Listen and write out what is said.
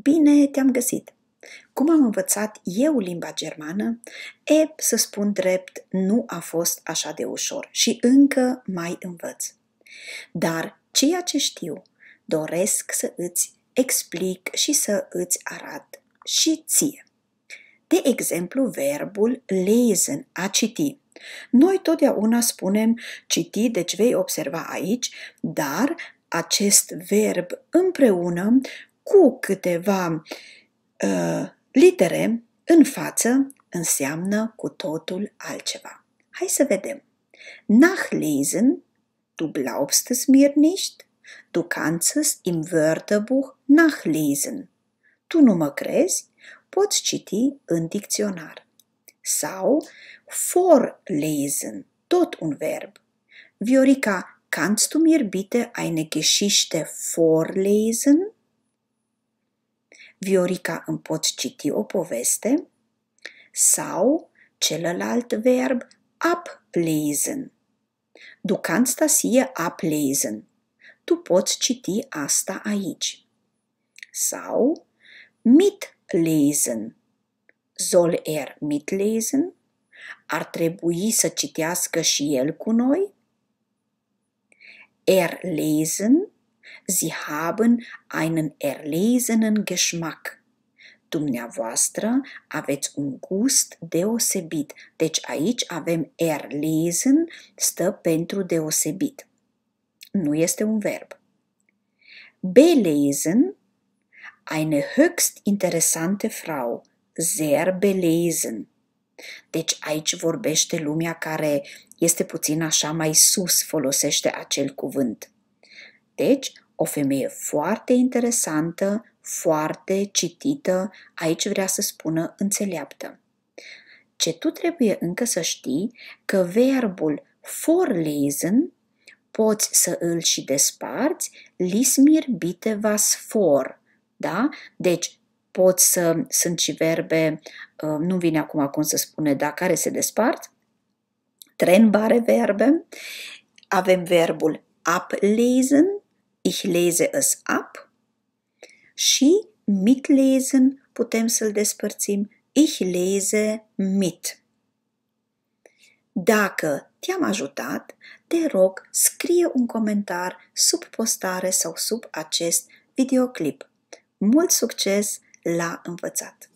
Bine te-am găsit! Cum am învățat eu limba germană? E, să spun drept, nu a fost așa de ușor și încă mai învăț. Dar ceea ce știu, doresc să îți explic și să îți arat și ție. De exemplu, verbul lesen, a citi. Noi totdeauna spunem citi, deci vei observa aici, dar acest verb împreună cu câteva uh, litere în față înseamnă cu totul altceva. Hai să vedem. Nachlesen, du glaubst es mir nicht, du kannst es im Wörterbuch nachlesen. Tu nu mă crezi? Poți citi în dicționar. Sau vorlesen, tot un verb. Viorica, kannst du mir bitte eine Geschichte vorlesen? Viorica, îmi poți citi o poveste? Sau celălalt verb ablesen. Du kannst das hier ablesen. Tu poți citi asta aici. Sau mitlesen. Soll er mitlesen? Ar trebui să citească și el cu noi? Er lesen Sie haben einen erlesenen Geschmack. Dumneavoastră aveți un gust deosebit. Deci aici avem erlesen stă pentru deosebit. Nu este un verb. Belesen eine höchst interesante Frau, sehr belesen. Deci aici vorbește lumea care este puțin așa mai sus, folosește acel cuvânt. Deci, o femeie foarte interesantă, foarte citită, aici vrea să spună înțeleaptă. Ce tu trebuie încă să știi că verbul lesen poți să îl și desparți lismir bite vas for. Da? Deci pot să sunt și verbe, uh, nu vine acum cum să spune, da, care se despart, trenbare verbe, avem verbul ablesen, Ich lese es ab și mitlesen putem să-l despărțim. Ich lese mit. Dacă te-am ajutat, te rog, scrie un comentar sub postare sau sub acest videoclip. Mult succes la învățat!